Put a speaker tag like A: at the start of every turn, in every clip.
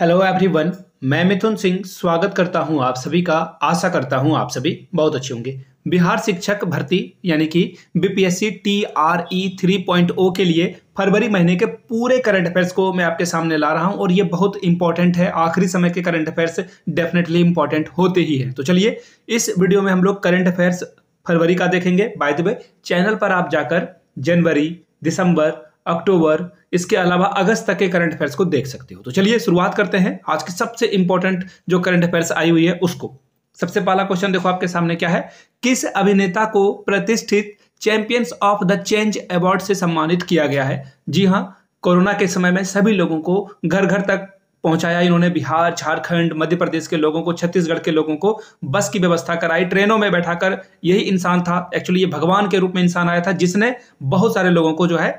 A: Hello everyone मैं मिथुन सिंह स्वागत करता हूं आप सभी का आशा करता हूं आप सभी बहुत अच्छे होंगे बिहार शिक्षक भर्ती यानी कि BPSC T R E three point O के लिए फरवरी महीने के पूरे करंट अफेयर्स को मैं आपके सामने ला रहा हूं और ये बहुत इंपॉर्टेंट है आखिरी समय के करंट अफेयर्स डेफिनेटली इंपॉर्टेंट होते ही है तो चलिए इस वीडियो में हम लोग करंट अफेयर्स फरवरी का देखेंगे बाय द वे चैनल पर आप जाकर जनवरी दिसंबर अक्टूबर इसके अलावा अगस्त तक के करंट अफेयर्स को देख सकते हो तो चलिए शुरुआत करते हैं आज की सबसे इंपॉर्टेंट जो करंट अफेयर्स आई हुई है उसको सबसे पहला क्वेश्चन देखो आपके सामने क्या है किस अभिनेता को प्रतिष्ठित champions of the change award से सम्मानित किया गया है जी हाँ कोरोना के समय में सभी लोगों को घर घर तक पहुंचाया इन्होंने बिहार झारखंड मध्य प्रदेश के लोगों को छत्तीसगढ़ के लोगों को बस की व्यवस्था कराई ट्रेनों में बैठाकर यही इंसान था एक्चुअली ये भगवान के रूप में इंसान आया था जिसने बहुत सारे लोगों को जो है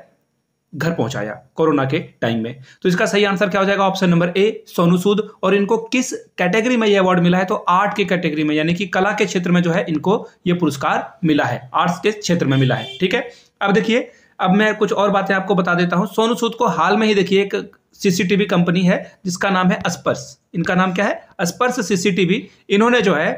A: घर पहुंचाया कोरोना के टाइम में तो इसका सही आंसर क्या हो जाएगा option number A Sonu Sood और इनको किस कैटेगरी में यह अवार्ड मिला है तो आर्ट के कैटेगरी में यानी कि कला के क्षेत्र में जो है इनको यह पुरस्कार मिला है आर्ट्स के क्षेत्र में मिला है ठीक है अब देखिए अब मैं कुछ और बातें आपको बता देता हूं सोनू सूद को हाल में ही देखिए एक सीसीटीवी कंपनी है जिसका नाम है स्पर्श इनका नाम क्या है स्पर्श सीसीटीवी इन्होंने जो है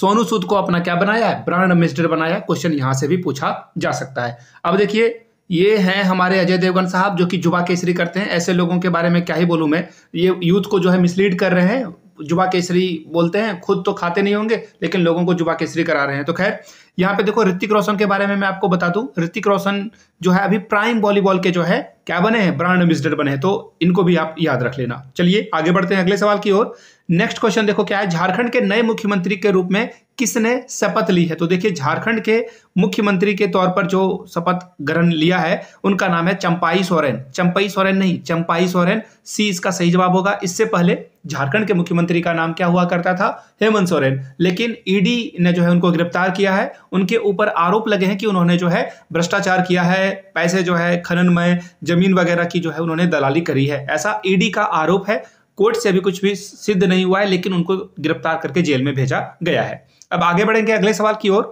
A: सोनू सूद को अपना क्या बनाया है ब्रांड एम्बेसडर बनाया है क्वेश्चन यहां से भी पूछा जा सकता है अब देखिए ये हैं हमारे अजय देवगन साहब जो कि जुबा केसरी करते हैं ऐसे लोगों के बारे में क्या ही बोलूँ मैं ये यूथ को जो है मिसलीड कर रहे हैं जुबा केसरी बोलते हैं खुद तो खाते नहीं होंगे लेकिन लोगों को जुबा केसरी करा रहे हैं तो खैर यहाँ पे देखो ऋतिक रोशन के बारे में मैं आपको बता दूँ ऋतिक रोशन जो है अभी प्राइम वॉलीबॉल के जो है क्या बने हैं ब्रांड एम्बेसडर बने हैं तो इनको भी आप याद रख लेना चलिए आगे बढ़ते हैं अगले सवाल की ओर नेक्स्ट क्वेश्चन देखो क्या है झारखंड के नए मुख्यमंत्री के रूप में किसने शपथ ली है तो देखिए झारखंड के मुख्यमंत्री के तौर पर जो शपथ ग्रहण लिया है उनका नाम है चंपाई सोरेन चंपाई सोरेन नहीं चंपाई सोरेन सी इसका सही जवाब होगा इससे पहले झारखंड के मुख्यमंत्री का नाम क्या हुआ करता था हेमंत सोरेन लेकिन ईडी ने जो है उनको गिरफ्तार किया है उनके ऊपर आरोप लगे हैं कि उन्होंने जो है भ्रष्टाचार किया है पैसे जो है खनन में जमीन वगैरह की जो है उन्होंने दलाली करी है ऐसा ईडी का आरोप है कोर्ट से अभी कुछ भी सिद्ध नहीं हुआ है लेकिन उनको गिरफ्तार करके जेल में भेजा गया है अब आगे बढ़ेंगे अगले सवाल की ओर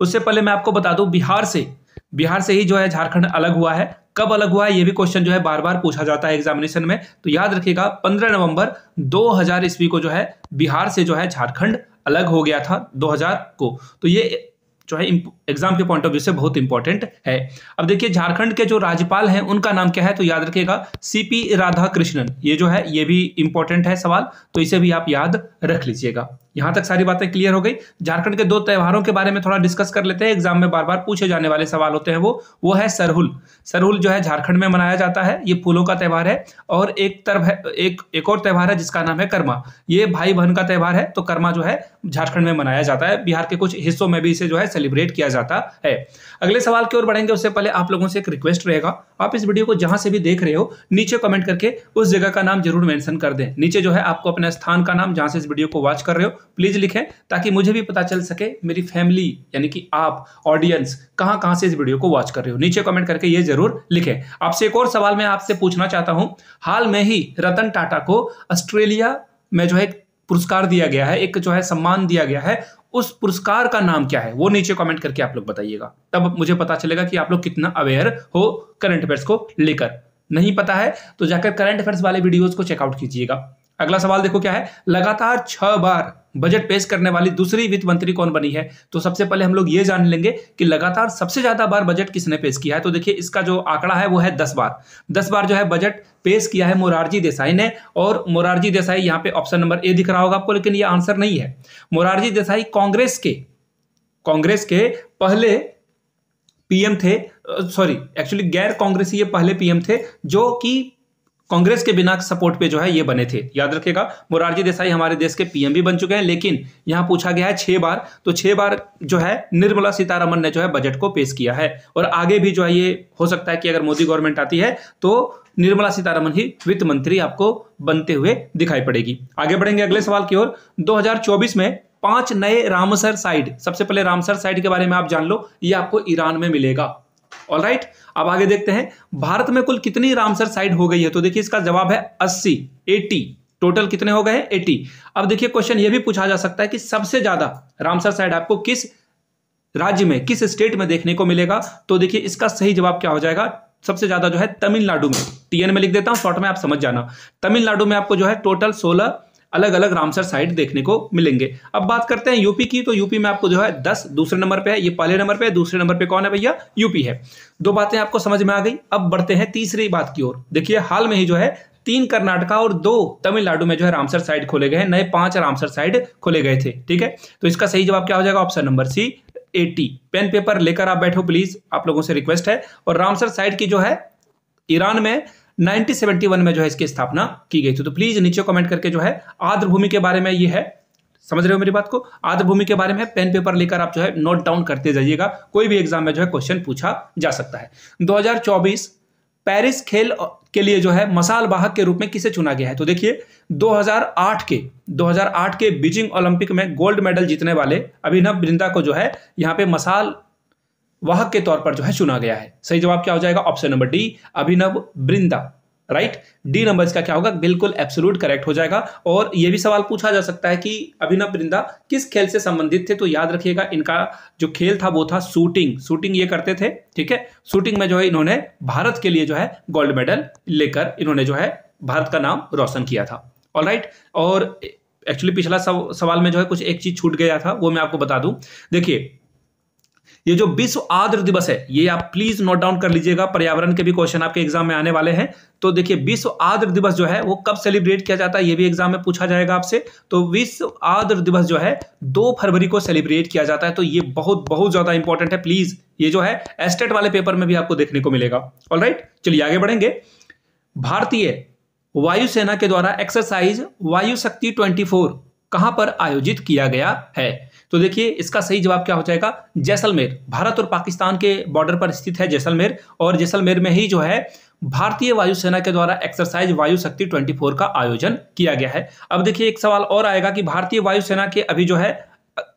A: उससे पहले मैं आपको बता दू बिहार से बिहार से ही जो है झारखंड अलग हुआ है कब अलग हुआ है ये भी क्वेश्चन जो है बार बार पूछा जाता है एग्जामिनेशन में तो याद रखिएगा 15 नवंबर 2000 ईस्वी को जो है बिहार से जो है झारखंड अलग हो गया था 2000 को तो ये जो है एग्जाम के पॉइंट ऑफ व्यू से बहुत इंपॉर्टेंट है अब देखिए झारखंड के जो राज्यपाल हैं उनका नाम क्या है तो याद रखिएगा सीपी राधा कृष्णन ये जो है ये भी इंपॉर्टेंट है सवाल तो इसे भी आप याद रख लीजिएगा यहां तक सारी बातें क्लियर हो गई झारखंड के दो त्यौहारों के बारे में थोड़ा डिस्कस कर लेते हैं एग्जाम में बार बार पूछे जाने वाले सवाल होते हैं वो वो है सरहुल सरहुल जो है झारखंड में मनाया जाता है ये फूलों का त्यौहार है और एक तरफ है एक एक और त्यौहार है जिसका नाम है कर्मा ये भाई बहन का त्यौहार है तो कर्मा जो है झारखंड में मनाया जाता है बिहार के कुछ हिस्सों में भी इसे जो है सेलिब्रेट किया जाता है अगले सवाल की ओर बढ़ेंगे उससे पहले आप लोगों से एक रिक्वेस्ट रहेगा आप इस वीडियो को जहां से भी देख रहे हो नीचे कमेंट करके उस जगह का नाम जरूर मेंशन कर दें नीचे जो है आपको अपने स्थान का नाम जहां से इस वीडियो को वॉच कर रहे हो प्लीज़ लिखें ताकि मुझे भी पता चल सके मेरी फैमिली यानी कि आप ऑडियंस कहाँ कहाँ से इस वीडियो को वॉच कर रहे हो नीचे कमेंट करके ये जरूर लिखें आपसे एक और सवाल मैं आपसे पूछना चाहता हूँ हाल में ही रतन टाटा को ऑस्ट्रेलिया में जो है पुरस्कार दिया गया है एक जो है सम्मान दिया गया है उस पुरस्कार का नाम क्या है वो नीचे कमेंट करके आप लोग बताइएगा तब मुझे पता चलेगा कि आप लोग कितना अवेयर हो करंट अफेयर्स को लेकर नहीं पता है तो जाकर करंट अफेयर्स वाले वीडियोस को चेकआउट कीजिएगा अगला सवाल देखो क्या है लगातार छह बार बजट पेश करने वाली दूसरी वित्त मंत्री कौन बनी है तो सबसे पहले हम लोग ये जान लेंगे कि लगातार सबसे ज्यादा बार बजट किसने पेश किया है तो देखिए इसका जो आंकड़ा है वो है दस बार दस बार जो है बजट पेश किया है मोरारजी देसाई ने और मोरारजी देसाई यहाँ पे ऑप्शन नंबर ए दिख रहा होगा आपको लेकिन ये आंसर नहीं है मोरारजी देसाई कांग्रेस के कांग्रेस के पहले पीएम थे सॉरी एक्चुअली गैर कांग्रेसी ये पहले पीएम थे जो कि कांग्रेस के बिना सपोर्ट पे जो है ये बने थे याद रखिएगा मोरारजी देसाई हमारे देश के पीएम भी बन चुके हैं लेकिन यहाँ पूछा गया है छह बार तो छह बार जो है निर्मला सीतारमन ने जो है बजट को पेश किया है और आगे भी जो है ये हो सकता है कि अगर मोदी गवर्नमेंट आती है तो निर्मला सीतारमन ही वित्त मंत्री आपको बनते हुए दिखाई पड़ेगी आगे बढ़ेंगे अगले सवाल की ओर दो में पांच नए रामसर साइड सबसे पहले रामसर साइड के बारे में आप जान लो ये आपको ईरान में मिलेगा ऑल राइट right? अब आगे देखते हैं भारत में कुल कितनी रामसर साइट हो गई है तो देखिए इसका जवाब है अस्सी एटी टोटल कितने हो गए हैं एटी अब देखिए क्वेश्चन यह भी पूछा जा सकता है कि सबसे ज्यादा रामसर साइट आपको किस राज्य में किस स्टेट में देखने को मिलेगा तो देखिए इसका सही जवाब क्या हो जाएगा सबसे ज्यादा जो है तमिलनाडु में टीएन में लिख देता हूं शॉर्ट में आप समझ जाना तमिलनाडु में आपको जो है टोटल सोलह अलग अलग रामसर साइट देखने को मिलेंगे अब बात करते हैं यूपी की तो यूपी में आपको जो है दस दूसरे नंबर पे है ये पहले नंबर पे है दूसरे नंबर पे कौन है भैया यूपी है दो बातें आपको समझ में आ गई अब बढ़ते हैं तीसरी बात की ओर देखिए हाल में ही जो है तीन कर्नाटका और दो तमिलनाडु में जो है रामसर साइट खोले गए हैं नए पांच रामसर साइट खोले गए थे ठीक है तो इसका सही जवाब क्या हो जाएगा ऑप्शन नंबर सी एटी पेन पेपर लेकर आप बैठो प्लीज आप लोगों से रिक्वेस्ट है और रामसर साइट की जो है ईरान में 1971 में जो है इसकी स्थापना की गई थी तो प्लीज नीचे कमेंट करके जो है आर्द्रभूमि के बारे में ये है समझ रहे हो मेरी बात को आर्द्रभूमि के बारे में पेन पेपर लेकर आप जो है नोट डाउन करते जाइएगा कोई भी एग्जाम में जो है क्वेश्चन पूछा जा सकता है दो पेरिस खेल के लिए जो है मसाल वाहक के रूप में किसे चुना गया है तो देखिए 2008 के 2008 के बीजिंग ओलंपिक में गोल्ड मेडल जीतने वाले अभिनव बृंदा को जो है यहाँ पे मसाल वाहक के तौर पर जो है चुना गया है सही जवाब क्या हो जाएगा option number D Abhinav Bindra right D number इसका क्या होगा बिल्कुल एब्सोल्यूट करेक्ट हो जाएगा और यह भी सवाल पूछा जा सकता है कि अभिनव बृंदा किस खेल से संबंधित थे तो याद रखिएगा इनका जो खेल था वो था शूटिंग शूटिंग ये करते थे ठीक है शूटिंग में जो है इन्होंने भारत के लिए जो है गोल्ड मेडल लेकर इन्होंने जो है भारत का नाम रोशन किया था ऑल right? और एक्चुअली पिछला सवाल में जो है कुछ एक चीज छूट गया था वो मैं आपको बता दूं देखिए ये जो विश्व आर्द्र दिवस है ये आप प्लीज नोट डाउन कर लीजिएगा पर्यावरण के भी क्वेश्चन आपके एग्जाम में आने वाले हैं तो देखिए विश्व आर्द्र दिवस जो है वो कब सेलिब्रेट किया जाता है ये भी एग्जाम में पूछा जाएगा आपसे तो विश्व आर्द्र दिवस जो है दो फरवरी को सेलिब्रेट किया जाता है तो ये बहुत बहुत ज्यादा इंपॉर्टेंट है प्लीज ये जो है एस्टेट वाले पेपर में भी आपको देखने को मिलेगा ऑल चलिए आगे बढ़ेंगे भारतीय वायुसेना के द्वारा एक्सरसाइज वायु शक्ति ट्वेंटी कहां पर आयोजित किया गया है तो देखिए इसका सही जवाब क्या हो जाएगा जैसलमेर भारत और पाकिस्तान के बॉर्डर पर स्थित है जैसलमेर और जैसलमेर में ही जो है भारतीय वायुसेना के द्वारा एक्सरसाइज वायु शक्ति 24 का आयोजन किया गया है अब देखिए एक सवाल और आएगा कि भारतीय वायुसेना के अभी जो है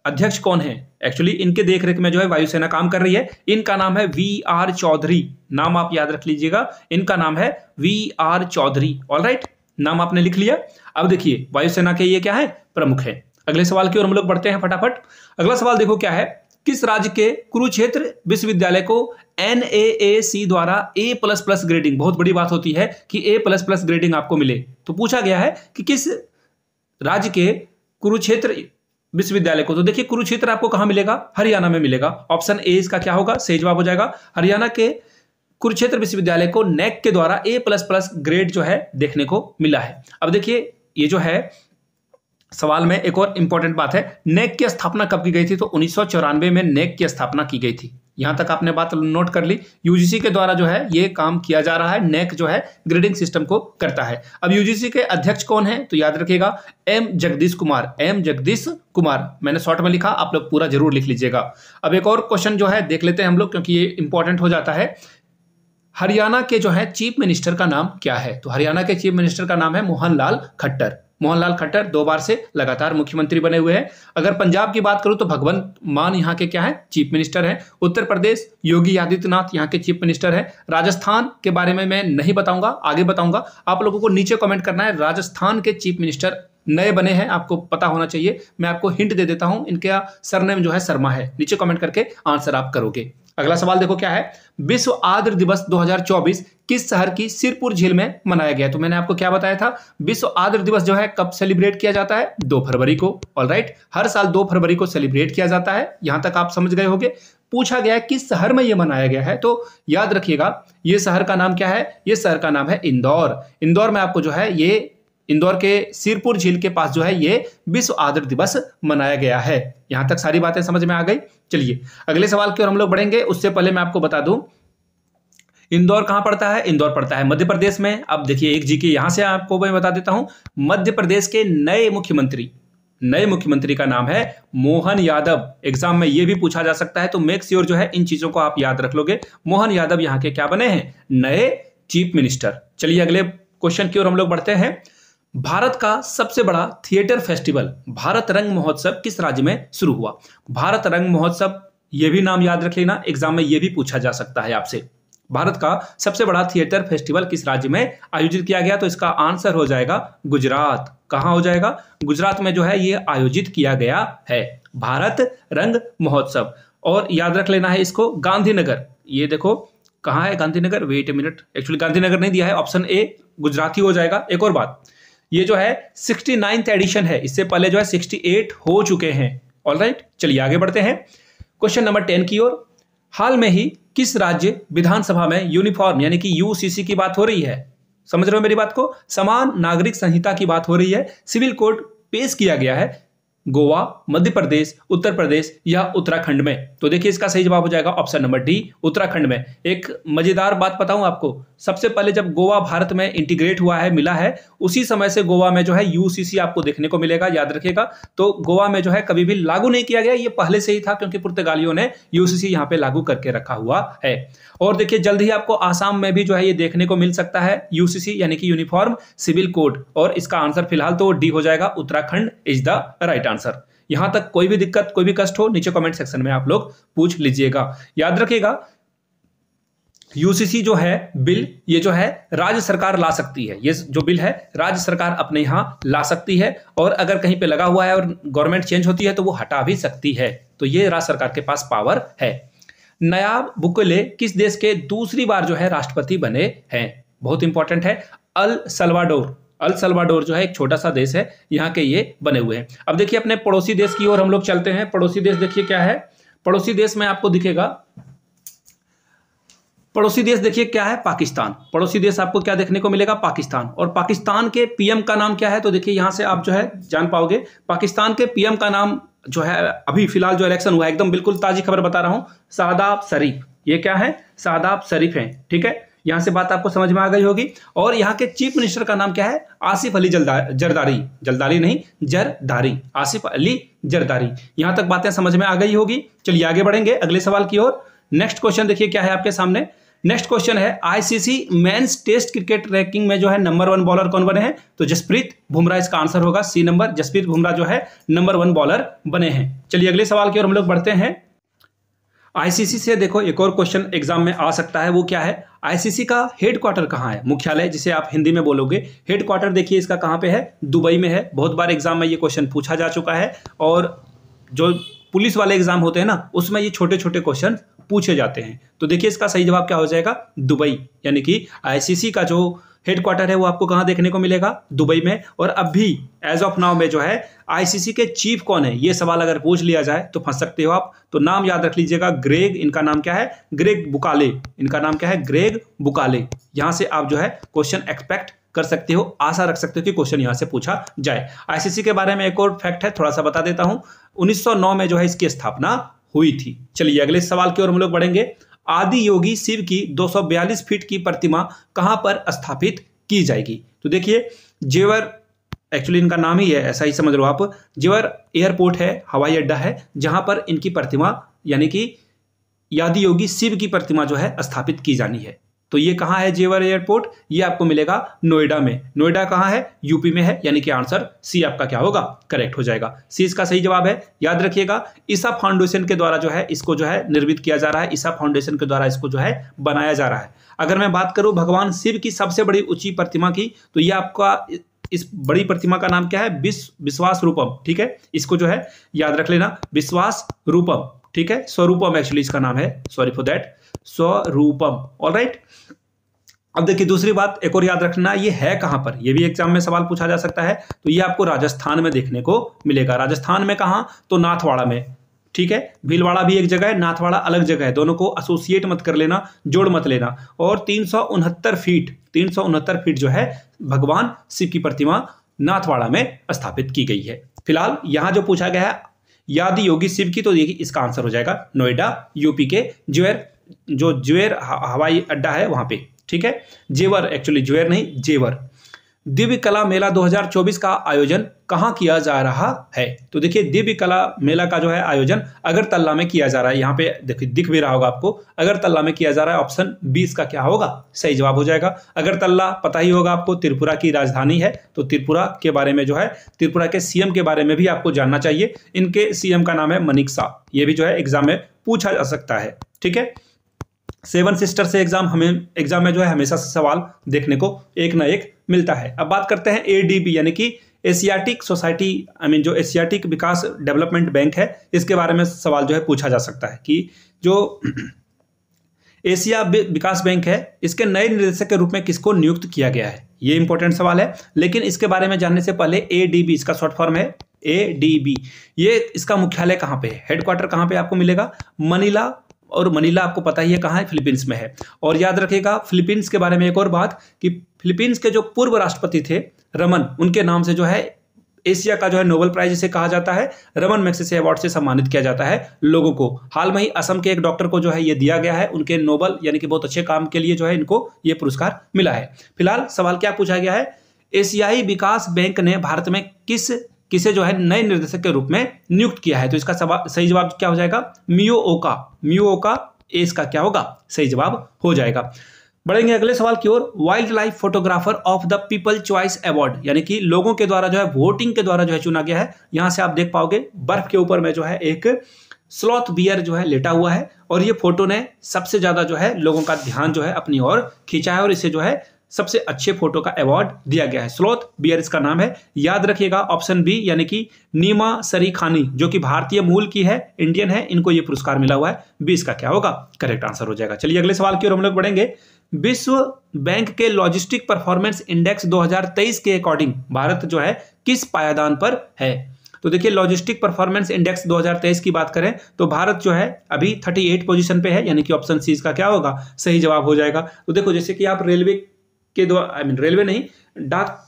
A: अध्यक्ष कौन है एक्चुअली इनके देख रेख में जो है वायुसेना काम कर रही है इनका नाम है वी आर चौधरी नाम आप याद रख लीजिएगा इनका नाम है वी आर चौधरी ऑल नाम आपने लिख लिया अब देखिए वायुसेना के ये क्या है प्रमुख है अगले सवाल की ओर हम लोग बढ़ते हैं फटाफट अगला सवाल देखो क्या है किस राज्य के कुरुक्षेत्र विश्वविद्यालय को एन द्वारा ए प्लस प्लस ग्रेडिंग बहुत बड़ी बात होती है कि ए प्लस प्लस ग्रेडिंग आपको मिले तो पूछा गया है कि किस राज्य के कुरुक्षेत्र विश्वविद्यालय को तो देखिए कुरुक्षेत्र आपको कहां मिलेगा हरियाणा में मिलेगा ऑप्शन ए इसका क्या होगा सही जवाब हो जाएगा हरियाणा के कुरुक्षेत्र विश्वविद्यालय को नेक e के द्वारा ए प्लस प्लस ग्रेड जो है देखने को मिला है अब देखिए ये जो है सवाल में एक और इंपॉर्टेंट बात है नेक की स्थापना कब की गई थी तो उन्नीस में नेक की स्थापना की गई थी यहां तक आपने बात नोट कर ली यूजीसी के द्वारा जो है ये काम किया जा रहा है नेक जो है ग्रेडिंग सिस्टम को करता है अब यूजीसी के अध्यक्ष कौन है तो याद रखिएगा एम जगदीश कुमार एम जगदीश कुमार मैंने शॉर्ट में लिखा आप लोग पूरा जरूर लिख लीजिएगा अब एक और क्वेश्चन जो है देख लेते हैं हम लोग क्योंकि ये इंपॉर्टेंट हो जाता है हरियाणा के जो है चीफ मिनिस्टर का नाम क्या है तो हरियाणा के चीफ मिनिस्टर का नाम है मोहनलाल खट्टर मोहनलाल खट्टर दो बार से लगातार मुख्यमंत्री बने हुए हैं अगर पंजाब की बात करूं तो भगवंत मान यहाँ के क्या है चीफ मिनिस्टर है उत्तर प्रदेश योगी आदित्यनाथ यहाँ के चीफ मिनिस्टर है राजस्थान के बारे में मैं नहीं बताऊंगा आगे बताऊंगा आप लोगों को नीचे कमेंट करना है राजस्थान के चीफ मिनिस्टर नए बने हैं आपको पता होना चाहिए मैं आपको हिंट दे देता हूं इनका सरनेम जो है शर्मा है नीचे कमेंट करके आंसर आप करोगे अगला सवाल देखो क्या है विश्व आर्द्र दिवस 2024 किस शहर की सिरपुर झील में मनाया गया तो मैंने आपको क्या बताया था विश्व आर्द्र दिवस जो है कब सेलिब्रेट किया जाता है दो फरवरी को ऑल राइट हर साल दो फरवरी को सेलिब्रेट किया जाता है यहां तक आप समझ गए होंगे पूछा गया है किस शहर में यह मनाया गया है तो याद रखिएगा ये शहर का नाम क्या है यह शहर का नाम है इंदौर इंदौर में आपको जो है ये इंदौर के सिरपुर झील के पास जो है ये विश्व आदर दिवस मनाया गया है यहां तक सारी बातें समझ में आ गई चलिए अगले सवाल की ओर हम लोग बढ़ेंगे उससे पहले मैं आपको बता दूं इंदौर कहां पड़ता है इंदौर पड़ता है मध्य प्रदेश में अब देखिए एक जी के यहां से आपको मैं बता देता हूं मध्य प्रदेश के नए मुख्यमंत्री नए मुख्यमंत्री का नाम है मोहन यादव एग्जाम में यह भी पूछा जा सकता है तो मेक श्योर जो है इन चीजों को आप याद रख लोगे मोहन यादव यहाँ के क्या बने हैं नए चीफ मिनिस्टर चलिए अगले क्वेश्चन की ओर हम लोग बढ़ते हैं भारत का सबसे बड़ा थिएटर फेस्टिवल भारत रंग महोत्सव किस राज्य में शुरू हुआ भारत रंग महोत्सव यह भी नाम याद रख लेना एग्जाम में यह भी पूछा जा सकता है आपसे भारत का सबसे बड़ा थिएटर फेस्टिवल किस राज्य में आयोजित किया गया तो इसका आंसर हो जाएगा गुजरात कहां हो जाएगा गुजरात में जो है ये आयोजित किया गया है भारत रंग महोत्सव और याद रख लेना है इसको गांधीनगर ये देखो कहां है Gandhinagar wait a minute actually Gandhinagar नहीं दिया है ऑप्शन ए गुजराती हो जाएगा एक और बात ये जो है सिक्सटी नाइन्थ एडिशन है इससे पहले जो है सिक्सटी एट हो चुके हैं ऑल राइट चलिए आगे बढ़ते हैं क्वेश्चन नंबर टेन की ओर हाल में ही किस राज्य विधानसभा में यूनिफॉर्म यानी कि यू की बात हो रही है समझ रहे हो मेरी बात को समान नागरिक संहिता की बात हो रही है सिविल कोड पेश किया गया है गोवा मध्य प्रदेश उत्तर प्रदेश या उत्तराखंड में तो देखिए इसका सही जवाब हो जाएगा ऑप्शन नंबर डी उत्तराखंड में एक मजेदार बात बताऊं आपको सबसे पहले जब गोवा भारत में इंटीग्रेट हुआ है मिला है उसी समय से गोवा में जो है यूसीसी आपको देखने को मिलेगा याद रखिएगा तो गोवा में जो है कभी भी लागू नहीं किया गया ये पहले से ही था क्योंकि पुर्तगालियों ने यूसीसी यहाँ पे लागू करके रखा हुआ है और देखिए जल्द ही आपको आसाम में भी जो है ये देखने को मिल सकता है यूसीसी यानी कि यूनिफॉर्म सिविल कोड और इसका आंसर फिलहाल तो डी हो जाएगा Uttarakhand is the right answer answer यहां तक कोई भी दिक्कत कोई भी कष्ट हो नीचे कमेंट सेक्शन में आप लोग पूछ लीजिएगा याद रखिएगा यूसीसी जो है बिल ये जो है राज्य सरकार ला सकती है ये जो बिल है राज्य सरकार अपने यहां ला सकती है और अगर कहीं पे लगा हुआ है और गवर्नमेंट चेंज होती है तो वो हटा भी सकती है तो ये राज्य सरकार के पास पावर है नया बुकले किस देश के दूसरी बार जो है राष्ट्रपति बने हैं बहुत इंपॉर्टेंट है अल सलवाडोर अल सलवाडोर जो है एक छोटा सा देश है यहाँ के ये बने हुए हैं अब देखिए अपने पड़ोसी देश की ओर हम लोग चलते हैं पड़ोसी देश देखिए क्या है पड़ोसी देश में आपको दिखेगा पड़ोसी देश देखिए क्या है पाकिस्तान पड़ोसी देश आपको क्या देखने को मिलेगा पाकिस्तान और पाकिस्तान के पीएम का नाम क्या है तो देखिए यहां से आप जो है जान पाओगे पाकिस्तान के पीएम का नाम जो है अभी फिलहाल जो इलेक्शन हुआ है एकदम बिल्कुल ताज़ी खबर बता रहा हूं शादाब शरीफ ये क्या है शादाब शरीफ है ठीक है यहां से बात आपको समझ में आ गई होगी और यहाँ के चीफ मिनिस्टर का नाम क्या है आसिफ अली जरदारी जलदारी नहीं जरदारी आसिफ अली जरदारी यहां तक बातें समझ में आ गई होगी चलिए आगे बढ़ेंगे अगले सवाल की ओर नेक्स्ट क्वेश्चन देखिए क्या है आपके सामने नेक्स्ट क्वेश्चन है ICC men's test cricket ranking में जो है नंबर वन बॉलर कौन बने हैं तो जसप्रीत बुमराह इसका आंसर होगा सी नंबर जसप्रीत बुमराह जो है नंबर वन बॉलर बने हैं चलिए अगले सवाल की ओर हम लोग बढ़ते हैं आईसीसी से देखो एक और क्वेश्चन एग्जाम में आ सकता है वो क्या है आईसीसी का हेड क्वार्टर कहाँ है मुख्यालय जिसे आप हिंदी में बोलोगे हेड क्वार्टर देखिए इसका कहाँ पे है दुबई में है बहुत बार एग्जाम में ये क्वेश्चन पूछा जा चुका है और जो पुलिस वाले एग्जाम होते हैं ना उसमें ये छोटे छोटे क्वेश्चन पूछे जाते हैं तो देखिए इसका सही जवाब क्या हो जाएगा दुबई यानी कि आईसीसी का जो हेडक्वार्टर है वो आपको कहाँ देखने को मिलेगा दुबई में और अभी एज ऑफ नाउ में जो है आईसीसी के चीफ कौन है ये सवाल अगर पूछ लिया जाए तो फंस सकते हो आप तो नाम याद रख लीजिएगा ग्रेग इनका नाम क्या है ग्रेग बुकाले इनका नाम क्या है ग्रेग बुकाले यहाँ से आप जो है क्वेश्चन एक्सपेक्ट कर सकते हो आशा रख सकते हो कि क्वेश्चन यहाँ से पूछा जाए आईसीसी के बारे में एक और फैक्ट है थोड़ा सा बता देता हूँ उन्नीस में जो है इसकी स्थापना हुई थी चलिए अगले सवाल की ओर हम लोग बढ़ेंगे आदि योगी शिव की 242 फीट की प्रतिमा कहां पर स्थापित की जाएगी तो देखिए जेवर एक्चुअली इनका नाम ही है ऐसा ही समझ लो आप जेवर एयरपोर्ट है हवाई अड्डा है जहां पर इनकी प्रतिमा यानी कि यादि योगी शिव की प्रतिमा जो है स्थापित की जानी है तो ये कहाँ है जेवर एयरपोर्ट ये आपको मिलेगा नोएडा में नोएडा कहाँ है यूपी में है यानी कि आंसर सी आपका क्या होगा करेक्ट हो जाएगा सी इसका सही जवाब है याद रखिएगा ईसा फाउंडेशन के द्वारा जो है इसको जो है निर्मित किया जा रहा है ईसा फाउंडेशन के द्वारा इसको जो है बनाया जा रहा है अगर मैं बात करूं भगवान शिव की सबसे बड़ी ऊंची प्रतिमा की तो ये आपका इस बड़ी प्रतिमा का नाम क्या है विश्व विश्वास रूपम ठीक है इसको जो है याद रख लेना विश्वास रूपम ठीक है स्वरूपम एक्चुअली इसका नाम है sorry for that Swarupam all right अब देखिए दूसरी बात एक और याद रखना ये है कहां पर ये भी एग्जाम में सवाल पूछा जा सकता है तो ये आपको राजस्थान में देखने को मिलेगा राजस्थान में कहा तो नाथवाड़ा में ठीक है भीलवाड़ा भी एक जगह है नाथवाड़ा अलग जगह है दोनों को एसोसिएट मत कर लेना जोड़ मत लेना और तीन फीट तीन फीट जो है भगवान शिव की प्रतिमा नाथवाड़ा में स्थापित की गई है फिलहाल यहां जो पूछा गया है याद योगी शिव की तो देखिए इसका आंसर हो जाएगा नोएडा यूपी के ज्वेर जो ज्वेर हवाई अड्डा है वहाँ पे ठीक है जेवर एक्चुअली ज्वेर नहीं जेवर दिव्य कला मेला 2024 का आयोजन कहाँ किया जा रहा है तो देखिए दिव्य कला मेला का जो है आयोजन अगरतला में किया जा रहा है यहाँ पे दिख भी रहा होगा आपको अगरतला में किया जा रहा है ऑप्शन बीस का क्या होगा सही जवाब हो जाएगा अगरतला पता ही होगा आपको त्रिपुरा की राजधानी है तो त्रिपुरा के बारे में जो है त्रिपुरा के सीएम के बारे में भी आपको जानना चाहिए इनके सीएम का नाम है मनिक साह ये भी जो है एग्जाम में पूछा जा सकता है ठीक है सेवन सिस्टर से एग्जाम हमें एग्जाम में जो है हमेशा से सवाल देखने को एक ना एक मिलता है अब बात करते हैं एडीबी यानी कि एशियाटिक सोसाइटी आई मीन जो एशियाटिक विकास डेवलपमेंट बैंक है इसके बारे में सवाल जो है पूछा जा सकता है कि जो एशिया विकास बैंक है इसके नए निदेशक के रूप में किसको नियुक्त किया गया है ये इंपॉर्टेंट सवाल है लेकिन इसके बारे में जानने से पहले ए इसका शॉर्ट फॉर्म है ए ये इसका मुख्यालय कहाँ पे है हेडक्वार्टर कहाँ पे आपको मिलेगा मनीला और मनीला आपको पता ही है कहाँ है फिलीपींस में है और याद रखेगा फिलीपींस के बारे में एक और बात कि फिलीपींस के जो पूर्व राष्ट्रपति थे रमन उनके नाम से जो है एशिया का जो है नोबेल प्राइज इसे कहा जाता है रमन मैक्सेसे अवार्ड से सम्मानित किया जाता है लोगों को हाल में ही असम के एक डॉक्टर को जो है ये दिया गया है उनके नोबल यानी कि बहुत अच्छे काम के लिए जो है इनको ये पुरस्कार मिला है फिलहाल सवाल क्या पूछा गया है एशियाई विकास बैंक ने भारत में किस किसे जो है नए निर्देशक के रूप में नियुक्त किया है तो इसका सही जवाब क्या हो जाएगा मियोओका मियोओका इसका क्या होगा सही जवाब हो जाएगा बढ़ेंगे अगले सवाल की ओर wildlife photographer of the people choice award यानी कि लोगों के द्वारा जो है वोटिंग के द्वारा जो है चुना गया है यहां से आप देख पाओगे बर्फ के ऊपर में जो है एक स्लॉथ बियर जो है लेटा हुआ है और ये फोटो ने सबसे ज्यादा जो है लोगों का ध्यान जो है अपनी ओर खींचा है और इसे जो है सबसे अच्छे फोटो का अवार्ड दिया गया है स्लोथ बियर इसका नाम है याद रखिएगा ऑप्शन बी यानी कि नीमा सरी खानी जो कि भारतीय मूल की है इंडियन है इनको ये पुरस्कार मिला हुआ है बी इसका क्या होगा करेक्ट आंसर हो जाएगा चलिए अगले सवाल की ओर हम लोग बढ़ेंगे विश्व बैंक के लॉजिस्टिक परफॉर्मेंस इंडेक्स 2023 के अकॉर्डिंग भारत जो है किस पायदान पर है तो देखिए लॉजिस्टिक परफॉर्मेंस इंडेक्स 2023 की बात करें तो भारत जो है अभी 38 पोजीशन पे है यानी कि ऑप्शन सी इसका क्या होगा सही जवाब हो जाएगा तो देखो जैसे कि आप रेलवे के द्वारा आई मीन रेलवे नहीं डाक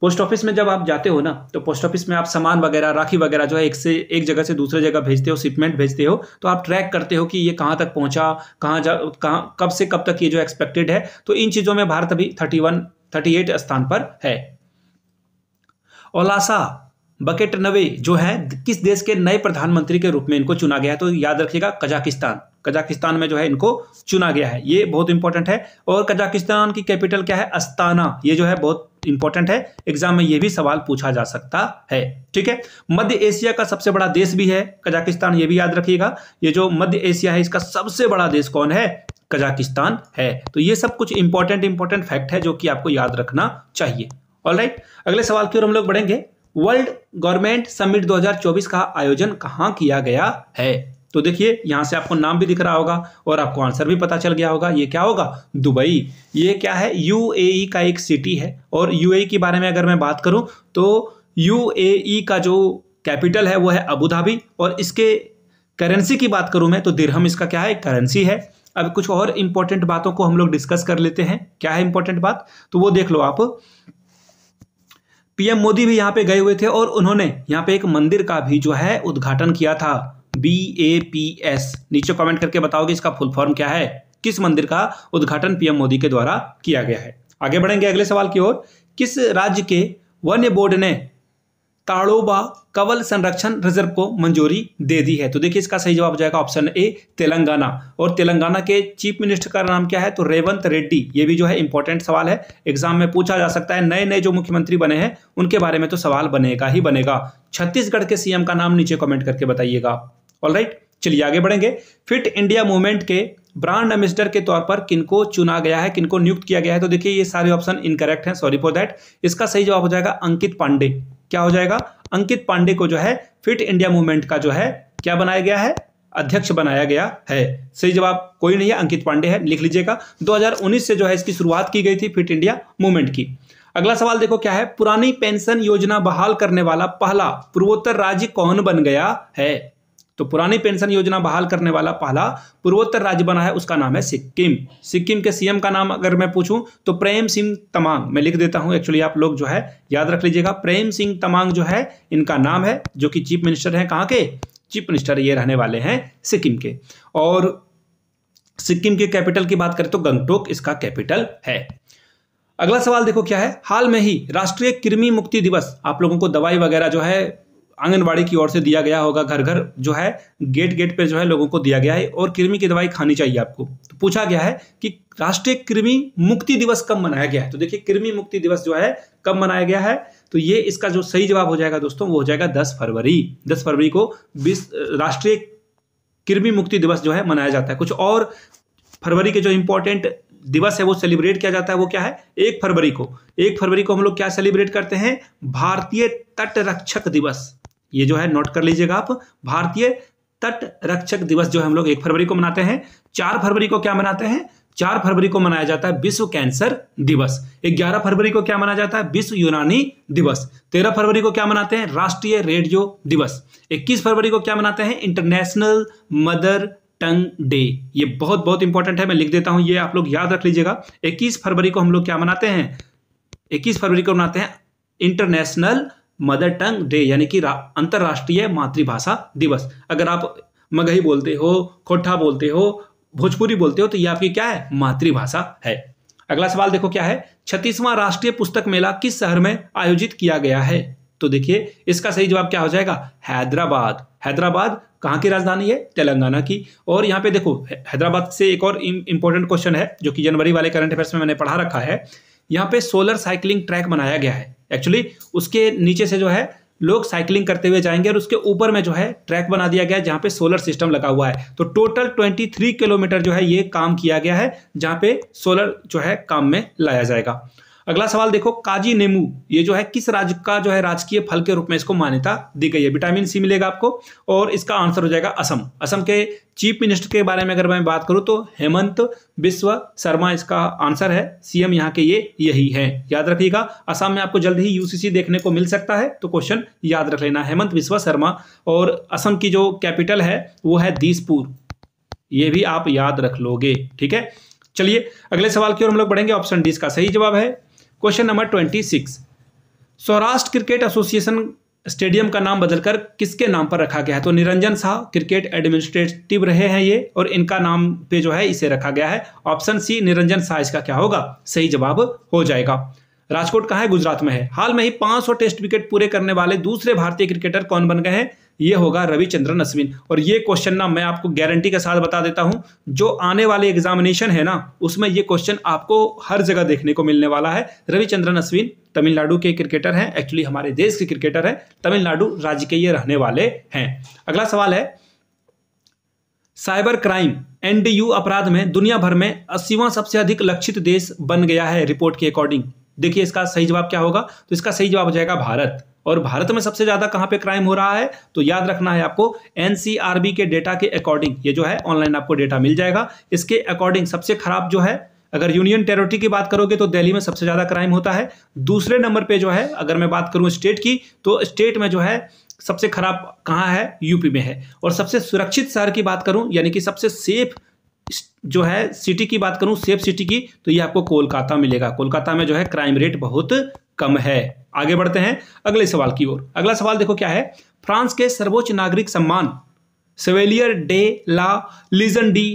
A: पोस्ट ऑफिस में जब आप जाते हो ना तो पोस्ट ऑफिस में आप सामान वगैरह राखी वगैरह जो है एक से एक जगह से दूसरे जगह भेजते हो शिपमेंट भेजते हो तो आप ट्रैक करते हो कि ये कहाँ तक पहुँचा कहाँ जा कहाँ कब से कब तक ये जो एक्सपेक्टेड है तो इन चीज़ों में भारत अभी थर्टी वन थर्टी एट स्थान पर है ओलासा बकेट नवे जो है किस देश के नए प्रधानमंत्री के रूप में इनको चुना गया है तो याद रखिएगा कजाकिस्तान कजाकिस्तान में जो है इनको चुना गया है ये बहुत इंपॉर्टेंट है और कजाकिस्तान की कैपिटल क्या है अस्ताना ये जो है बहुत इंपॉर्टेंट है एग्जाम में ये भी सवाल पूछा जा सकता है ठीक है मध्य एशिया का सबसे बड़ा देश भी है कजाकिस्तान ये भी याद रखिएगा ये जो मध्य एशिया है इसका सबसे बड़ा देश कौन है कजाकिस्तान है तो ये सब कुछ इंपॉर्टेंट इंपॉर्टेंट फैक्ट है जो कि आपको याद रखना चाहिए ऑलराइट right? अगले सवाल की ओर हम लोग बढ़ेंगे वर्ल्ड गवर्नमेंट समिट 2024 का आयोजन कहां किया गया है तो देखिए यहाँ से आपको नाम भी दिख रहा होगा और आपको आंसर भी पता चल गया होगा ये क्या होगा दुबई ये क्या है यू का एक सिटी है और यू के बारे में अगर मैं बात करूँ तो यू का जो कैपिटल है वो है अबूधाबी और इसके करेंसी की बात करूँ मैं तो दिरहम इसका क्या है करेंसी है अब कुछ और इंपॉर्टेंट बातों को हम लोग डिस्कस कर लेते हैं क्या है इंपॉर्टेंट बात तो वो देख लो आप पीएम मोदी भी यहाँ पे गए हुए थे और उन्होंने यहाँ पे एक मंदिर का भी जो है उद्घाटन किया था बी ए पी एस नीचे कमेंट करके बताओगे इसका फुल फॉर्म क्या है किस मंदिर का उद्घाटन पीएम मोदी के द्वारा किया गया है आगे बढ़ेंगे अगले सवाल की ओर किस राज्य के वन्य बोर्ड ने ताड़ोबा कवल संरक्षण रिजर्व को मंजूरी दे दी है तो देखिए इसका सही जवाब जाएगा ऑप्शन ए तेलंगाना और तेलंगाना के चीफ मिनिस्टर का नाम क्या है तो रेवंत रेड्डी ये भी जो है इंपॉर्टेंट सवाल है एग्जाम में पूछा जा सकता है नए नए जो मुख्यमंत्री बने हैं उनके बारे में तो सवाल बनेगा ही बनेगा छत्तीसगढ़ के सीएम का नाम नीचे कॉमेंट करके बताइएगा ऑल राइट चलिए आगे बढ़ेंगे फिट इंडिया मूवमेंट के ब्रांड एम्बेसडर के तौर पर किनको चुना गया है किनको नियुक्त किया गया है तो देखिए ये सारे ऑप्शन इनकरेक्ट हैं सॉरी फॉर दैट इसका सही जवाब हो जाएगा अंकित पांडे क्या हो जाएगा अंकित पांडे को जो है फिट इंडिया मूवमेंट का जो है क्या बनाया गया है अध्यक्ष बनाया गया है सही जवाब कोई नहीं है अंकित पांडे है लिख लीजिएगा 2019 से जो है इसकी शुरुआत की गई थी फिट इंडिया मूवमेंट की अगला सवाल देखो क्या है पुरानी पेंशन योजना बहाल करने वाला पहला पूर्वोत्तर राज्य कौन बन गया है तो पुरानी पेंशन योजना बहाल करने वाला पहला पूर्वोत्तर राज्य बना है उसका नाम है सिक्किम सिक्किम के सीएम का नाम अगर मैं पूछूं तो प्रेम सिंह तमांग मैं लिख देता हूं एक्चुअली आप लोग जो है याद रख लीजिएगा प्रेम सिंह तमांग जो है इनका नाम है जो कि चीफ मिनिस्टर है कहाँ के चीफ मिनिस्टर ये रहने वाले हैं सिक्किम के और सिक्किम के कैपिटल की बात करें तो गंगटोक इसका कैपिटल है अगला सवाल देखो क्या है हाल में ही राष्ट्रीय कृमि मुक्ति दिवस आप लोगों को दवाई वगैरह जो है आंगनबाड़ी की ओर से दिया गया होगा घर घर जो है गेट गेट पर जो है लोगों को दिया गया है और कृमि की दवाई खानी चाहिए आपको तो पूछा गया है कि राष्ट्रीय कृमि मुक्ति दिवस कब मनाया गया है तो देखिए कृमि मुक्ति दिवस जो है कब मनाया गया है तो ये इसका जो सही जवाब हो जाएगा दोस्तों वो हो जाएगा दस फरवरी दस फरवरी को विश्व राष्ट्रीय कृमि मुक्ति दिवस जो है मनाया जाता है कुछ और फरवरी के जो इंपॉर्टेंट दिवस है वो सेलिब्रेट किया जाता है वो क्या है एक फरवरी को एक फरवरी को हम लोग क्या सेलिब्रेट करते हैं भारतीय तटरक्षक दिवस ये जो है नोट कर लीजिएगा आप भारतीय तट रक्षक दिवस जो हम लोग एक फरवरी को मनाते हैं चार फरवरी को क्या मनाते हैं चार फरवरी को मनाया जाता है विश्व कैंसर दिवस ग्यारह फरवरी को क्या मनाया जाता है विश्व यूनानी दिवस तेरह फरवरी को क्या मनाते हैं राष्ट्रीय रेडियो दिवस इक्कीस फरवरी को क्या मनाते हैं इंटरनेशनल मदर टंग डे ये बहुत बहुत इंपॉर्टेंट है मैं लिख देता हूं ये आप लोग याद रख लीजिएगा इक्कीस फरवरी को हम लोग क्या मनाते हैं इक्कीस फरवरी को मनाते हैं इंटरनेशनल मदर टंग डे यानी कि अंतर्राष्ट्रीय मातृभाषा दिवस अगर आप मगही बोलते हो खोटा बोलते हो भोजपुरी बोलते हो तो ये आपकी क्या है मातृभाषा है अगला सवाल देखो क्या है छत्तीसवां राष्ट्रीय पुस्तक मेला किस शहर में आयोजित किया गया है तो देखिए इसका सही जवाब क्या हो जाएगा हैदराबाद हैदराबाद कहाँ की राजधानी है तेलंगाना की और यहाँ पे देखो हैदराबाद से एक और इम्पोर्टेंट क्वेश्चन है जो कि जनवरी वाले करंट अफेयर्स में मैंने पढ़ा रखा है यहाँ पे सोलर साइकिलिंग ट्रैक बनाया गया है एक्चुअली उसके नीचे से जो है लोग साइकिलिंग करते हुए जाएंगे और उसके ऊपर में जो है ट्रैक बना दिया गया है जहाँ पे सोलर सिस्टम लगा हुआ है तो टोटल 23 किलोमीटर जो है ये काम किया गया है जहाँ पे सोलर जो है काम में लाया जाएगा अगला सवाल देखो काजी नेमू ये जो है किस राज्य का जो है राजकीय फल के रूप में इसको मान्यता दी गई है विटामिन सी मिलेगा आपको और इसका आंसर हो जाएगा असम असम के चीफ मिनिस्टर के बारे में अगर मैं बात करूं तो हेमंत विश्व शर्मा इसका आंसर है सीएम यहाँ के ये यही है याद रखिएगा असम में आपको जल्द ही यूसीसी देखने को मिल सकता है तो क्वेश्चन याद रख लेना हेमंत विश्व शर्मा और असम की जो कैपिटल है वो है दीसपुर ये भी आप याद रख लोगे ठीक है चलिए अगले सवाल की ओर हम लोग बढ़ेंगे ऑप्शन डी इसका सही जवाब है question number twenty six Saurashtra cricket association stadium का नाम बदलकर किसके नाम पर रखा गया है तो निरंजन शाह क्रिकेट एडमिनिस्ट्रेटिव रहे हैं ये और इनका नाम पे जो है इसे रखा गया है ऑप्शन सी निरंजन शाह इसका क्या होगा सही जवाब हो जाएगा राजकोट कहाँ है गुजरात में है हाल में ही 500 टेस्ट विकेट पूरे करने वाले दूसरे भारतीय क्रिकेटर कौन बन गए हैं ये होगा रविचंद्रन अश्विन और ये क्वेश्चन ना मैं आपको गारंटी के साथ बता देता हूँ जो आने वाले एग्जामिनेशन है ना उसमें ये क्वेश्चन आपको हर जगह देखने को मिलने वाला है रविचंद्रन अश्विन तमिलनाडु के क्रिकेटर हैं एक्चुअली हमारे देश के क्रिकेटर हैं तमिलनाडु राज्य के ये रहने वाले हैं अगला सवाल है साइबर क्राइम एनडीयू अपराध में दुनिया भर में अस्सीवा सबसे अधिक लक्षित देश बन गया है रिपोर्ट के अकॉर्डिंग देखिए इसका सही जवाब क्या होगा तो इसका सही जवाब हो जाएगा भारत और भारत में सबसे ज्यादा कहां पे क्राइम हो रहा है तो याद रखना है आपको एनसीआरबी के डेटा के अकॉर्डिंग ये जो है ऑनलाइन आपको डेटा मिल जाएगा इसके अकॉर्डिंग सबसे खराब जो है अगर यूनियन टेरिटरी की बात करोगे तो दिल्ली में सबसे ज्यादा क्राइम होता है दूसरे नंबर पर जो है अगर मैं बात करूं स्टेट की तो स्टेट में जो है सबसे खराब कहाँ है यूपी में है और सबसे सुरक्षित शहर की बात करूं यानी कि सबसे सेफ जो है सिटी की बात करूं सेफ सिटी की तो ये आपको कोलकाता मिलेगा कोलकाता में जो है क्राइम रेट बहुत कम है आगे बढ़ते हैं अगले सवाल की ओर अगला सवाल देखो क्या है फ्रांस के सर्वोच्च नागरिक सम्मान सेवेलियर डे ला लिजन डी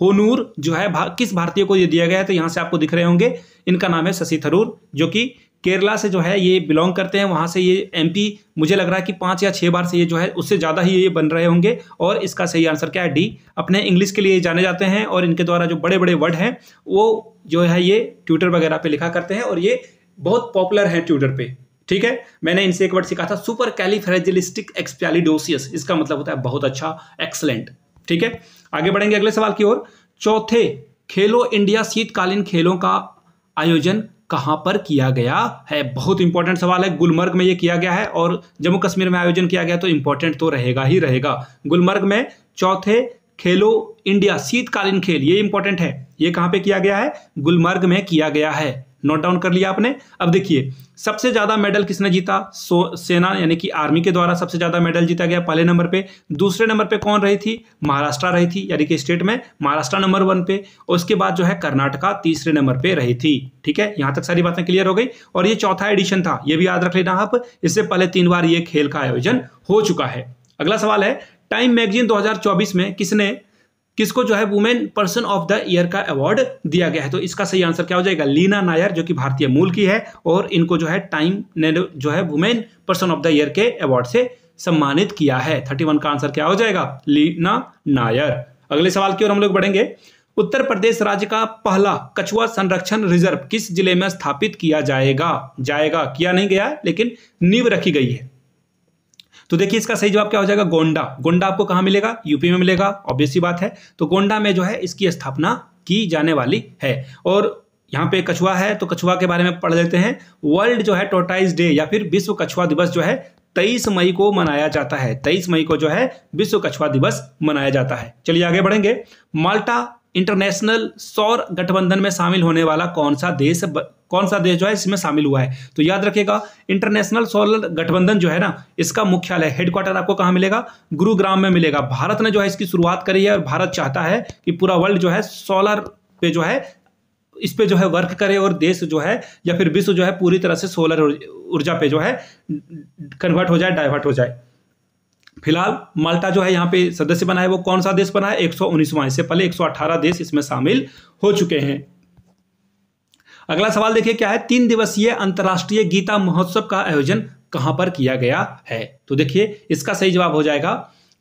A: होनूर जो है भा, किस भारतीय को ये दिया गया है तो यहाँ से आपको दिख रहे होंगे इनका नाम है शशि थरूर जो कि केरला से जो है ये बिलोंग करते हैं वहाँ से ये एमपी मुझे लग रहा है कि पाँच या छः बार से ये जो है उससे ज़्यादा ही ये बन रहे होंगे और इसका सही आंसर क्या है डी अपने इंग्लिश के लिए जाने जाते हैं और इनके द्वारा जो बड़े बड़े वर्ड हैं वो जो है ये ट्विटर वगैरह पे लिखा करते हैं और ये बहुत पॉपुलर है ट्विटर पे ठीक है मैंने इनसे एक वर्ड सीखा था सुपर कैलिफ्रेजिलिस्टिक एक्सप्यालिडोसियस इसका मतलब होता है बहुत अच्छा एक्सलेंट ठीक है आगे बढ़ेंगे अगले सवाल की ओर चौथे खेलो इंडिया शीतकालीन खेलों का आयोजन कहां पर किया गया है बहुत इंपॉर्टेंट सवाल है गुलमर्ग में यह किया गया है और जम्मू कश्मीर में आयोजन किया गया तो इंपॉर्टेंट तो रहेगा ही रहेगा गुलमर्ग में चौथे खेलो इंडिया शीतकालीन खेल ये इंपॉर्टेंट है ये कहां पे किया गया है गुलमर्ग में किया गया है नोट डाउन कर लिया आपने अब देखिए सबसे ज़्यादा मेडल किसने जीता सो सेना यानी कि आर्मी के द्वारा सबसे ज़्यादा मेडल जीता गया पहले नंबर पे दूसरे नंबर पे कौन रही थी महाराष्ट्र रही थी यानी कि स्टेट में महाराष्ट्र नंबर वन पे और उसके बाद जो है कर्नाटका तीसरे नंबर पे रही थी ठीक है यहां तक सारी बातें क्लियर हो गई और ये चौथा एडिशन था ये भी याद रख लेना आप इससे पहले तीन बार ये खेल का आयोजन हो चुका है अगला सवाल है टाइम मैगजीन दो में किसने किसको जो है women person of the year का अवार्ड दिया गया है तो इसका सही आंसर क्या हो जाएगा लीना नायर जो कि भारतीय मूल की है और इनको जो है टाइम ने जो है women person of the year के अवार्ड से सम्मानित किया है थर्टी वन का आंसर क्या हो जाएगा लीना नायर अगले सवाल की ओर हम लोग बढ़ेंगे उत्तर प्रदेश राज्य का पहला कछुआ संरक्षण रिजर्व किस जिले में स्थापित किया जाएगा जाएगा किया नहीं गया लेकिन नींव रखी गई है तो देखिए इसका सही जवाब क्या हो जाएगा गोंडा गोंडा आपको कहाँ मिलेगा यूपी में मिलेगा ऑब्वियसली बात है तो गोंडा में जो है इसकी स्थापना की जाने वाली है और यहाँ पे कछुआ है तो कछुआ के बारे में पढ़ लेते हैं वर्ल्ड जो है टोटाइज डे या फिर विश्व कछुआ दिवस जो है तेईस मई को मनाया जाता है तेईस मई को जो है विश्व कछुआ दिवस मनाया जाता है चलिए आगे बढ़ेंगे माल्टा इंटरनेशनल सौर गठबंधन में शामिल होने वाला कौन सा देश कौन सा देश जो है इसमें शामिल हुआ है तो याद रखिएगा इंटरनेशनल सोलर गठबंधन जो है ना इसका मुख्यालय हेडक्वार्टर आपको कहाँ मिलेगा गुरुग्राम में मिलेगा भारत ने जो है इसकी शुरुआत करी है और भारत चाहता है कि पूरा वर्ल्ड जो है सोलर पे जो है इस पे जो है वर्क करे और देश जो है या फिर विश्व जो है पूरी तरह से सोलर ऊर्जा पे जो है कन्वर्ट हो जाए डाइवर्ट हो जाए फिलहाल माल्टा जो है यहाँ पे सदस्य बना है वो कौन सा देश बना है एक सौ इससे पहले एक देश इसमें शामिल हो चुके हैं अगला सवाल देखिए क्या है तीन दिवसीय अंतर्राष्ट्रीय गीता महोत्सव का आयोजन कहां पर किया गया है तो देखिए इसका सही जवाब हो जाएगा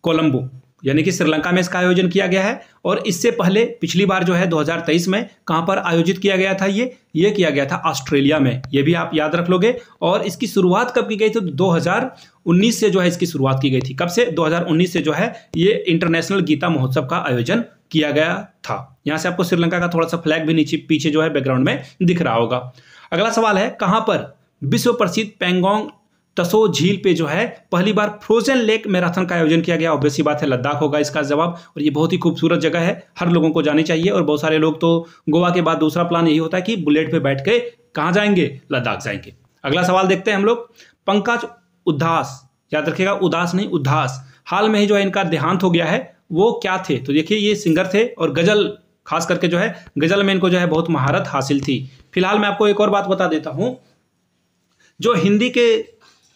A: कोलंबो यानी कि श्रीलंका में इसका आयोजन किया गया है और इससे पहले पिछली बार जो है 2023 में कहां पर आयोजित किया गया था ये ये किया गया था ऑस्ट्रेलिया में ये भी आप याद रख लोगे और इसकी शुरुआत कब की गई थी तो 2019 से जो है इसकी शुरुआत की गई थी कब से 2019 से जो है ये इंटरनेशनल गीता महोत्सव का आयोजन किया गया था यहाँ से आपको श्रीलंका का थोड़ा सा फ्लैग भी नीचे पीछे जो है बैकग्राउंड में दिख रहा होगा अगला सवाल है कहाँ पर विश्व प्रसिद्ध पेंगोंग तसो झील पे जो है पहली बार फ्रोजन लेक मैराथन का आयोजन किया गया ऑब्वियसली बात है लद्दाख होगा इसका जवाब और ये बहुत ही खूबसूरत जगह है हर लोगों को जानी चाहिए और बहुत सारे लोग तो गोवा के बाद दूसरा प्लान यही होता है कि बुलेट पे बैठ के कहाँ जाएंगे लद्दाख जाएंगे अगला सवाल देखते हैं हम लोग पंकज उदास याद रखिएगा उदास नहीं उदास हाल में ही जो है इनका देहांत हो गया है वो क्या थे तो देखिए ये सिंगर थे और गज़ल खास करके जो है गज़ल में इनको जो है बहुत महारत हासिल थी फिलहाल मैं आपको एक और बात बता देता हूँ जो हिंदी के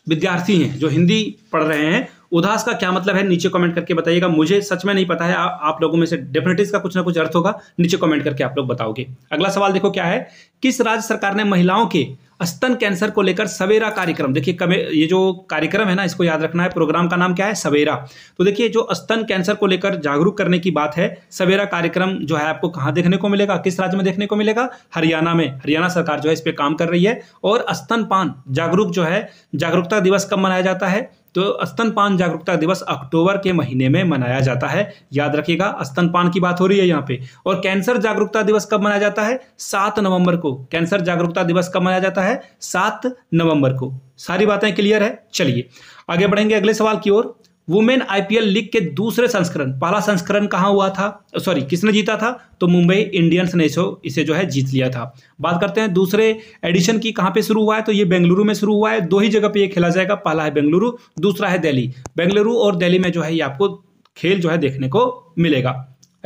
A: विद्यार्थी हैं जो हिंदी पढ़ रहे हैं उदास का क्या मतलब है नीचे कमेंट करके बताइएगा मुझे सच में नहीं पता है आ, आप लोगों में से डेफिनेटिस का कुछ ना कुछ अर्थ होगा नीचे कमेंट करके आप लोग बताओगे अगला सवाल देखो क्या है किस राज्य सरकार ने महिलाओं के स्तन कैंसर को लेकर सवेरा कार्यक्रम देखिए ये जो कार्यक्रम है ना इसको याद रखना है प्रोग्राम का नाम क्या है सवेरा तो देखिए जो स्तन कैंसर को लेकर जागरूक करने की बात है सवेरा कार्यक्रम जो है आपको कहाँ देखने को मिलेगा किस राज्य में देखने को मिलेगा हरियाणा में हरियाणा सरकार जो है इस पर काम कर रही है और स्तनपान जागरूक जो है जागरूकता दिवस कब मनाया जाता है तो स्तनपान जागरूकता दिवस अक्टूबर के महीने में मनाया जाता है याद रखिएगा स्तनपान की बात हो रही है यहाँ पे और कैंसर जागरूकता दिवस कब मनाया जाता है सात नवंबर को कैंसर जागरूकता दिवस कब मनाया जाता है सात नवंबर को सारी बातें क्लियर है चलिए आगे बढ़ेंगे अगले सवाल की ओर वुमेन आईपीएल लीग के दूसरे संस्करण पहला संस्करण कहाँ हुआ था सॉरी किसने जीता था तो मुंबई इंडियंस ने इसे जो है जीत लिया था बात करते हैं दूसरे एडिशन की कहाँ पे शुरू हुआ है तो ये बेंगलुरु में शुरू हुआ है दो ही जगह पे ये खेला जाएगा पहला है बेंगलुरु दूसरा है दिल्ली बेंगलुरु और दिल्ली में जो है ये आपको खेल जो है देखने को मिलेगा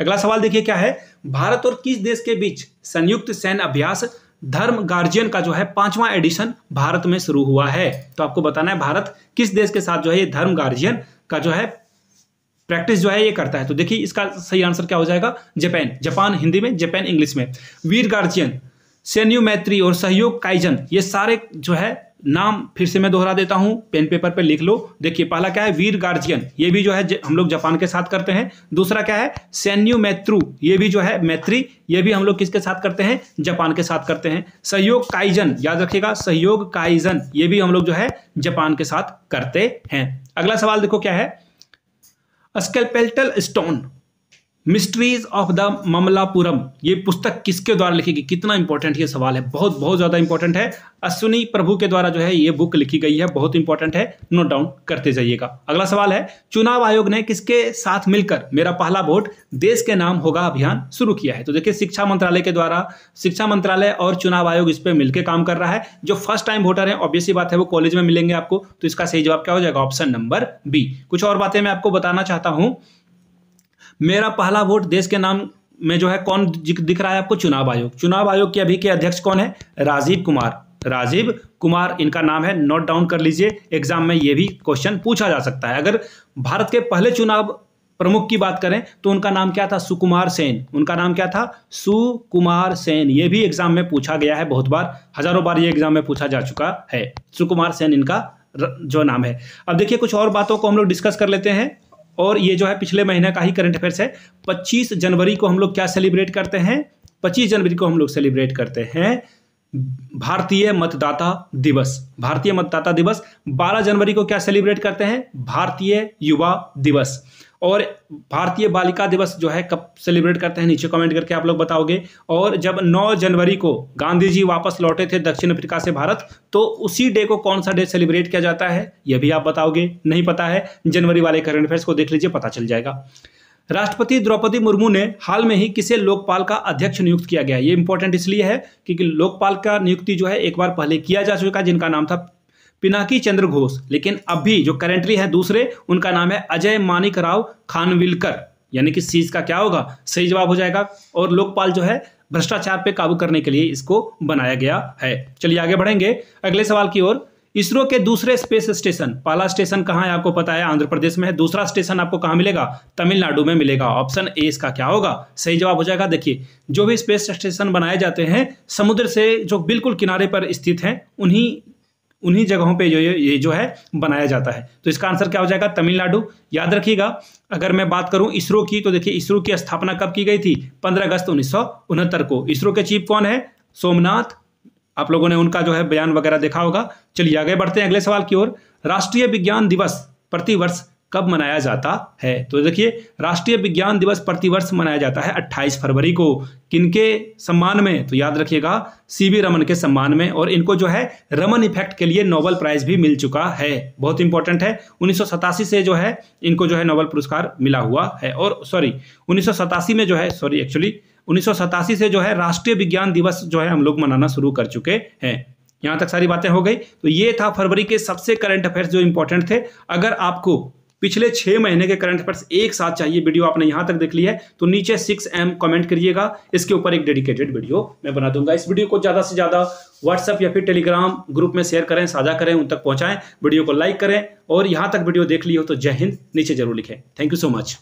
A: अगला सवाल देखिए क्या है भारत और किस देश के बीच संयुक्त सैन्य अभ्यास धर्म गार्जियन का जो है पांचवा एडिशन भारत में शुरू हुआ है तो आपको बताना है भारत किस देश के साथ जो है ये धर्म गार्जियन का जो है प्रैक्टिस जो है ये करता है तो देखिए इसका सही आंसर क्या हो जाएगा जापान जापान हिंदी में जापान इंग्लिश में वीर गार्जियन सैन्यू मैत्री और सहयोग काइजन ये सारे जो है नाम फिर से मैं दोहरा देता हूँ पेन पेपर पे लिख लो देखिए पहला क्या है वीर गार्जियन ये भी जो है हम लोग जापान के साथ करते हैं दूसरा क्या है सैन्यू मैत्रु ये भी जो है मैत्री ये भी हम लोग किसके साथ करते हैं जापान के साथ करते हैं सहयोग काइजन याद रखिएगा सहयोग काइजन ये भी हम लोग जो है जापान के साथ करते हैं अगला सवाल देखो क्या है sculptural stone mysteries of the Mamallapuram ये पुस्तक किसके द्वारा लिखी गई कितना इंपॉर्टेंट ये सवाल है बहुत बहुत ज़्यादा इंपॉर्टेंट है अश्विनी प्रभु के द्वारा जो है ये बुक लिखी गई है बहुत इंपॉर्टेंट है नोट डाउन करते जाइएगा अगला सवाल है चुनाव आयोग ने किसके साथ मिलकर मेरा पहला वोट देश के नाम होगा अभियान शुरू किया है तो देखिए शिक्षा मंत्रालय के द्वारा शिक्षा मंत्रालय और चुनाव आयोग इस पर मिलकर काम कर रहा है जो फर्स्ट टाइम वोटर है ऑब्वियसली बात है वो कॉलेज में मिलेंगे आपको तो इसका सही जवाब क्या हो जाएगा ऑप्शन नंबर बी कुछ और बातें मैं आपको बताना चाहता हूँ मेरा पहला वोट देश के नाम में जो है कौन दिख रहा है आपको चुनाव आयोग चुनाव आयोग के अभी के अध्यक्ष कौन है राजीव कुमार राजीव कुमार इनका नाम है नोट डाउन कर लीजिए एग्जाम में ये भी क्वेश्चन पूछा जा सकता है अगर भारत के पहले चुनाव प्रमुख की बात करें तो उनका नाम क्या था सुकुमार सेन उनका नाम क्या था सुकुमार सेन ये भी एग्जाम में पूछा गया है बहुत बार हजारों बार ये एग्जाम में पूछा जा चुका है सुकुमार सेन इनका जो नाम है अब देखिए कुछ और बातों को हम लोग डिस्कस कर लेते हैं और ये जो है पिछले महीने का ही करंट अफेयर्स है पच्चीस जनवरी को हम लोग क्या सेलिब्रेट करते हैं पच्चीस जनवरी को हम लोग सेलिब्रेट करते हैं भारतीय मतदाता दिवस भारतीय मतदाता दिवस 12 जनवरी को क्या सेलिब्रेट करते हैं भारतीय युवा दिवस और भारतीय बालिका दिवस जो है कब सेलिब्रेट करते हैं नीचे कमेंट करके आप लोग बताओगे और जब 9 जनवरी को गांधी जी वापस लौटे थे दक्षिण अफ्रीका से भारत तो उसी डे को कौन सा डे सेलिब्रेट किया जाता है यह भी आप बताओगे नहीं पता है जनवरी वाले करंट अफेयर्स को देख लीजिए पता चल जाएगा राष्ट्रपति द्रौपदी मुर्मू ने हाल में ही किसे लोकपाल का अध्यक्ष नियुक्त किया गया ये इंपॉर्टेंट इसलिए है क्योंकि लोकपाल का नियुक्ति जो है एक बार पहले किया जा चुका जिनका नाम था पिनाकी चंद्र घोष लेकिन अभी जो करेंटली है दूसरे उनका नाम है अजय मानिक राव खानविलकर यानी कि सीज का क्या होगा सही जवाब हो जाएगा और लोकपाल जो है भ्रष्टाचार पे काबू करने के लिए इसको बनाया गया है चलिए आगे बढ़ेंगे अगले सवाल की ओर इसरो के दूसरे स्पेस स्टेशन पाला स्टेशन कहाँ है आपको पता है आंध्र प्रदेश में है दूसरा स्टेशन आपको कहाँ मिलेगा तमिलनाडु में मिलेगा ऑप्शन ए इसका क्या होगा सही जवाब हो जाएगा देखिए जो भी स्पेस स्टेशन बनाए जाते हैं समुद्र से जो बिल्कुल किनारे पर स्थित हैं उन्हीं उन्हीं जगहों पे जो ये जो है बनाया जाता है तो इसका आंसर क्या हो जाएगा तमिलनाडु याद रखिएगा अगर मैं बात करूं इसरो की तो देखिए इसरो की स्थापना कब की गई थी 15 अगस्त उन्नीस को इसरो के चीफ कौन है सोमनाथ आप लोगों ने उनका जो है बयान वगैरह देखा होगा चलिए आगे बढ़ते हैं अगले सवाल की ओर राष्ट्रीय विज्ञान दिवस प्रतिवर्ष कब मनाया जाता है तो देखिए राष्ट्रीय विज्ञान दिवस प्रतिवर्ष मनाया जाता है 28 फरवरी को किनके सम्मान में तो याद रखिएगा सी बी रमन के सम्मान में और इनको जो है रमन इफेक्ट के लिए नोबल प्राइज भी मिल चुका है बहुत इंपॉर्टेंट है उन्नीस से जो है इनको जो है नोबल पुरस्कार मिला हुआ है और सॉरी उन्नीस में जो है सॉरी एक्चुअली उन्नीस से जो है राष्ट्रीय विज्ञान दिवस जो है हम लोग मनाना शुरू कर चुके हैं यहाँ तक सारी बातें हो गई तो ये था फरवरी के सबसे करंट अफेयर्स जो इंपॉर्टेंट थे अगर आपको पिछले छह महीने के करंट अफेयर्स एक साथ चाहिए वीडियो आपने यहां तक देख ली है तो नीचे सिक्स एम कॉमेंट करिएगा इसके ऊपर एक डेडिकेटेड वीडियो मैं बना दूंगा इस वीडियो को ज़्यादा से ज़्यादा व्हाट्सअप या फिर टेलीग्राम ग्रुप में शेयर करें साझा करें उन तक पहुंचाएं वीडियो को लाइक करें और यहां तक वीडियो देख ली हो तो जय हिंद नीचे जरूर लिखें थैंक यू सो मच